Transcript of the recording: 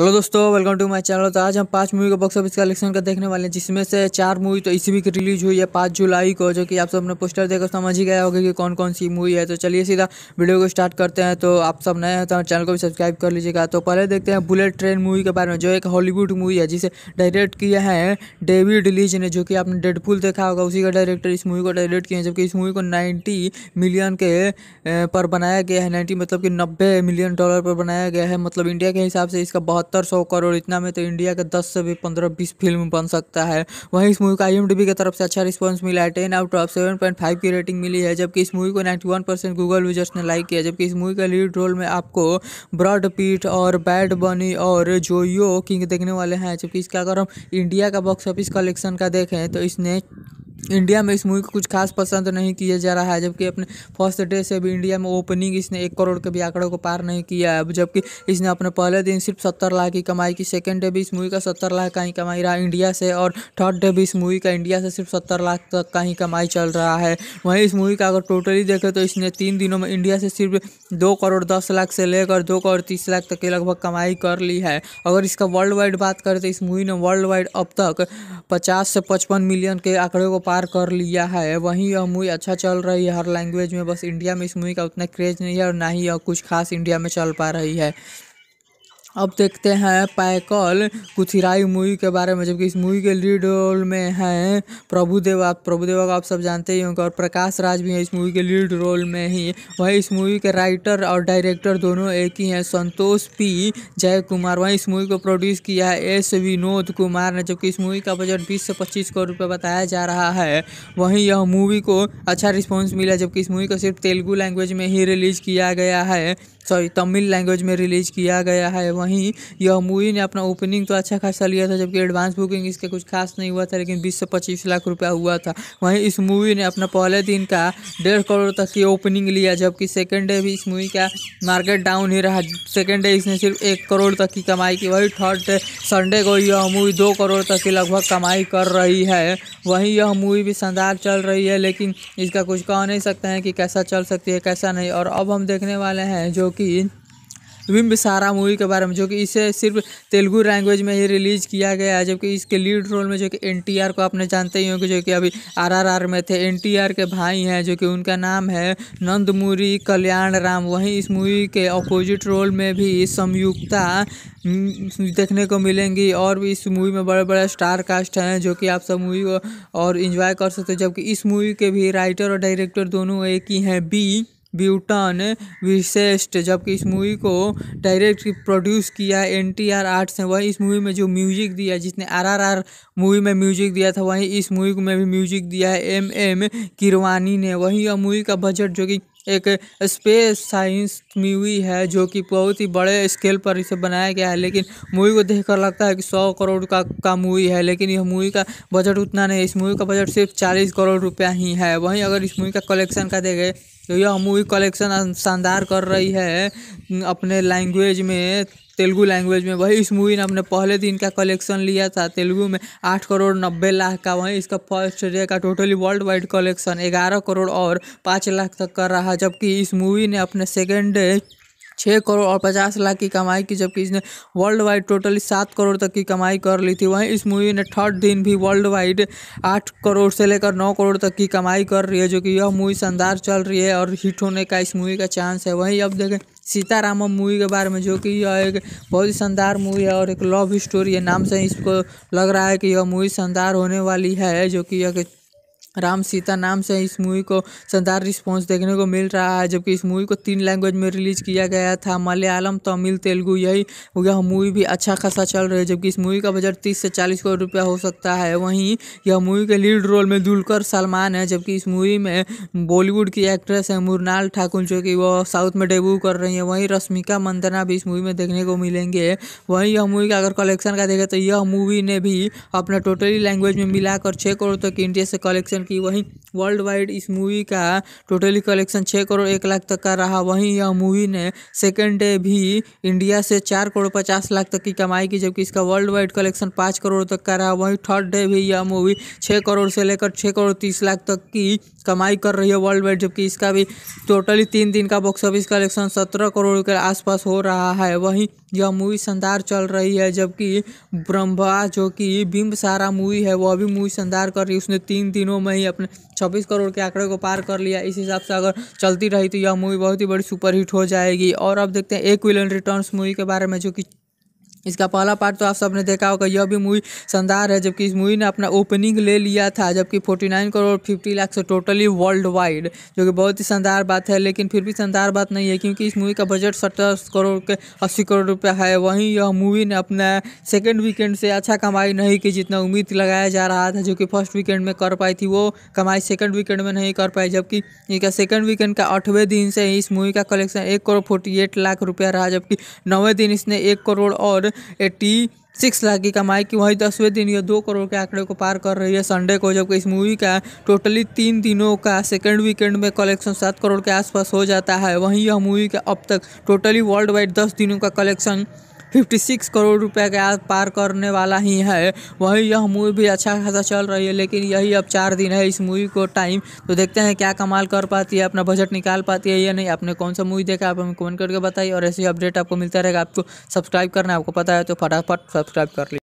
hello दोस्तों welcome to my channel तो आज हम पांच मूवी का बॉक्स ऑफिस कलेक्शन का देखने वाले हैं जिसमें से चार मूवी तो इसी वीक रिलीज हुई है पाँच जुलाई को जो कि आप सबने पोस्टर देखकर समझ ही गया होगा कि कौन कौन सी मूवी है तो चलिए सीधा वीडियो को स्टार्ट करते हैं तो आप सब नए हैं तो चैनल को भी सब्सक्राइब कर लीजिएगा तो पहले देखते हैं बुलेट ट्रेन मूवी के बारे में जो एक हॉलीवुड मूवी है जिसे डायरेक्ट किया है डेविड लीज ने जो कि आपने डेडपुल देखा होगा उसी का डायरेक्टर इस मूवी को डायरेक्ट किया है जबकि इस मूवी को नाइन्टी मिलियन के पर बनाया गया है नाइन्टी मतलब कि नब्बे मिलियन डॉलर पर बनाया गया है मतलब इंडिया के हिसाब से इसका बहुत सत्तर सौ करोड़ इतना में तो इंडिया का दस से भी पंद्रह बीस फिल्म बन सकता है वहीं इस मूवी का आई की तरफ से अच्छा रिस्पॉन्स मिला है ten out of seven point five की रेटिंग मिली है जबकि इस मूवी को ninety one percent Google users ने लाइक किया जबकि इस मूवी का लीड रोल में आपको ब्रॉड पीट और बैड बनी और जोयो किंग देखने वाले हैं जबकि इसका अगर हम इंडिया का बॉक्स ऑफिस कलेक्शन का देखें तो इसने इंडिया में इस मूवी को कुछ खास पसंद नहीं किया जा रहा है जबकि अपने फर्स्ट डे से भी इंडिया में ओपनिंग इसने एक करोड़ के भी आंकड़ों को पार नहीं किया है जबकि इसने अपने पहले दिन सिर्फ सत्तर लाख की कमाई की सेकेंड डे भी इस मूवी का सत्तर लाख का ही कमाई रहा इंडिया से और थर्ड डे भी इस मूवी का इंडिया से सिर्फ सत्तर लाख तक का ही कमाई चल रहा है वहीं इस मूवी का अगर टोटली देखें तो इसने तीन दिनों में इंडिया से सिर्फ दो करोड़ दस लाख से लेकर दो करोड़ तीस लाख तक की लगभग कमाई कर ली है अगर इसका वर्ल्ड वाइड बात करें तो इस मूवी ने वर्ल्ड वाइड अब तक पचास से पचपन मिलियन के आंकड़ों को पार पार कर लिया है वहीं यह मूवी अच्छा चल रही है हर लैंग्वेज में बस इंडिया में इस मूवी का उतना क्रेज़ नहीं है और ना ही यह कुछ खास इंडिया में चल पा रही है अब देखते हैं पैकल कुथिराई मूवी के बारे में जबकि इस मूवी के लीड रोल में हैं प्रभुदेवा प्रभु प्रभुदेवा को आप सब जानते ही होंगे और प्रकाश राज भी हैं इस मूवी के लीड रोल में ही वहीं इस मूवी के राइटर और डायरेक्टर दोनों एक ही हैं संतोष पी जय कुमार वहीं इस मूवी को प्रोड्यूस किया है एस विनोद कुमार ने जबकि इस मूवी का बजट बीस से पच्चीस करोड़ रुपये बताया जा रहा है वहीं यह मूवी को अच्छा रिस्पॉन्स मिला जबकि इस मूवी को सिर्फ तेलुगू लैंग्वेज में ही रिलीज किया गया है सॉरी तमिल लैंग्वेज में रिलीज़ किया गया है वहीं यह मूवी ने अपना ओपनिंग तो अच्छा खासा लिया था जबकि एडवांस बुकिंग इसका कुछ खास नहीं हुआ था लेकिन बीस से पच्चीस लाख रुपया हुआ था वहीं इस मूवी ने अपना पहले दिन का डेढ़ करोड़ तक की ओपनिंग लिया जबकि सेकेंड डे भी इस मूवी का मार्केट डाउन ही रहा सेकेंड डे इसने सिर्फ एक करोड़ तक की कमाई की वही थर्ड डे संडे को यह मूवी दो करोड़ तक की लगभग कमाई कर रही है वहीं यह मूवी भी शानदार चल रही है लेकिन इसका कुछ कह नहीं सकते हैं कि कैसा चल सकती है कैसा नहीं और अब हम देखने वाले हैं जो कि बिम्बिसारा मूवी के बारे में जो कि इसे सिर्फ तेलुगु लैंग्वेज में ही रिलीज़ किया गया है जबकि इसके लीड रोल में जो कि एन को आपने जानते ही होंगे जो कि अभी आरआरआर में थे एन के भाई हैं जो कि उनका नाम है नंदमुरी कल्याण राम वहीं इस मूवी के अपोजिट रोल में भी संयुक्ता हम्म, देखने को मिलेंगी और भी इस मूवी में बड़े बड़े स्टार कास्ट हैं जो कि आप सब मूवी को और इन्जॉय कर सकते जबकि इस मूवी के भी राइटर और डायरेक्टर दोनों एक ही हैं बी ब्यूटान विशेष्ट जबकि इस मूवी को डायरेक्ट प्रोड्यूस किया है एन टी आर आर्ट्स ने वहीं इस मूवी में जो म्यूजिक दिया जिसने आर आर आर मूवी में म्यूजिक दिया था वहीं इस मूवी में भी म्यूजिक दिया है एम एम किरवानी ने वहीं यह मूवी का बजट जो कि एक स्पेस साइंस मूवी है जो कि बहुत ही बड़े स्केल पर इसे बनाया गया है लेकिन मूवी को देखकर लगता है कि सौ करोड़ का का मूवी है लेकिन यह मूवी का बजट उतना नहीं इस मूवी का बजट सिर्फ चालीस करोड़ रुपया ही है वहीं अगर इस मूवी का कलेक्शन का देखें तो यह मूवी कलेक्शन अं- शानदार कर रही है अपने लैंग्वेज में तेलुगु लैंग्वेज में वही इस मूवी ने अपने पहले दिन का कलेक्शन लिया था तेलुगु में आठ करोड़ नब्बे लाख का वहीं इसका फर्स्ट डे का टोटली वर्ल्ड वाइड कलेक्शन ग्यारह करोड़ और पाँच लाख तक कर रहा जबकि इस मूवी ने अपने सेकेंड डे छः करोड़ और पचास लाख की कमाई की जबकि इसने वर्ल्ड वाइड टोटली सात करोड़ तक की कमाई कर ली थी वहीं इस मूवी ने थर्ड दिन भी वर्ल्ड वाइड आठ करोड़ से लेकर नौ करोड़ तक की कमाई कर रही है जो कि यह मूवी शानदार चल रही है और हिट होने का इस मूवी का चांस है वहीं अब देखें सीतारामम मूवी के बारे में जो कि यह एक बहुत ही शानदार मूवी है और एक लव स्टोरी है नाम से इसको लग रहा है कि यह मूवी शानदार होने वाली है जो कि यह राम सीता नाम से इस मूवी को शानदार रिस्पॉन्स देखने को मिल रहा है जबकि इस मूवी को तीन लैंग्वेज में रिलीज किया गया था मलयालम तमिल तेलुगु यही यह मूवी भी अच्छा खासा चल रही है जबकि इस मूवी का बजट तीस से चालीस करोड़ रुपया हो सकता है वहीं यह मूवी के लीड रोल में दुलकर सलमान है जबकि इस मूवी में बॉलीवुड की एक्ट्रेस है मुरनाल ठाकुर जो कि वह साउथ में डेब्यू कर रही है वहीं रश्मिका मंदना भी इस मूवी में देखने को मिलेंगे वहीं यह मूवी का अगर कलेक्शन का देखें तो यह मूवी ने भी अपना टोटली लैंग्वेज में मिलाकर छः करोड़ तक इंडिया से कलेक्शन कि वहीं वर्ल्ड वाइड इस मूवी का टोटली कलेक्शन छः करोड़ एक लाख तक का रहा वहीं यह मूवी ने सेकेंड डे भी इंडिया से चार करोड़ पचास लाख तक की कमाई की जबकि इसका वर्ल्ड वाइड कलेक्शन पाँच करोड़ तक का रहा वहीं थर्ड डे भी यह मूवी छः करोड़ से लेकर छः करोड़ तीस लाख तक की कमाई कर रही है वर्ल्ड वाइड जबकि इसका भी टोटली तीन दिन का बॉक्स ऑफिस कलेक्शन सत्रह करोड़ के आसपास हो रहा है वहीं यह मूवी शानदार चल रही है जबकि ब्रह्मा जो कि बिम्ब सारा मूवी है वह भी मूवी शानदार कर रही है उसने तीन दिनों में ही अपने छब्बीस करोड़ के आंकड़े को पार कर लिया इस हिसाब से अगर चलती रही तो यह मूवी बहुत ही बड़ी सुपरहिट हो जाएगी और अब देखते हैं एक विलन रिटर्न्स मूवी के बारे में जो कि इसका पहला पार्ट तो आप सबने देखा होगा यह भी मूवी शानदार है जबकि इस मूवी ने अपना ओपनिंग ले लिया था जबकि 49 करोड़ 50 लाख से टोटली वर्ल्ड वाइड जो कि बहुत ही शानदार बात है लेकिन फिर भी शानदार बात नहीं है क्योंकि इस मूवी का बजट सत्तर करोड़ के अस्सी करोड़ रुपया है वहीं यह मूवी ने अपना सेकेंड वीकेंड से अच्छा कमाई नहीं की जितना उम्मीद लगाया जा रहा था जो कि फर्स्ट वीकेंड में कर पाई थी वो कमाई सेकेंड वीकेंड में नहीं कर पाई जबकि इसका सेकेंड वीकेंड का आठवें दिन से इस मूवी का कलेक्शन एक करोड़ फोर्टी लाख रुपया रहा जबकि नौवें दिन इसने एक करोड़ और एट्टी सिक्स लाख की कमाई की वहीं दसवें दिन यह दो करोड़ के आंकड़े को पार कर रही है संडे को जबकि इस मूवी का टोटली तीन दिनों का सेकेंड वीकेंड में कलेक्शन सात करोड़ के आसपास हो जाता है वहीं यह मूवी का अब तक टोटली वर्ल्ड वाइड दस दिनों का कलेक्शन 56 करोड़ रुपए के पार करने वाला ही है वही यह मूवी भी अच्छा खासा चल रही है लेकिन यही अब चार दिन है इस मूवी को टाइम तो देखते हैं क्या कमाल कर पाती है अपना बजट निकाल पाती है या नहीं आपने कौन सा मूवी देखा आप हमें कमेंट करके बताइए और ऐसे ही अपडेट आपको मिलता रहेगा आपको सब्सक्राइब करना है आपको पता है तो फटाफट सब्सक्राइब कर लीजिए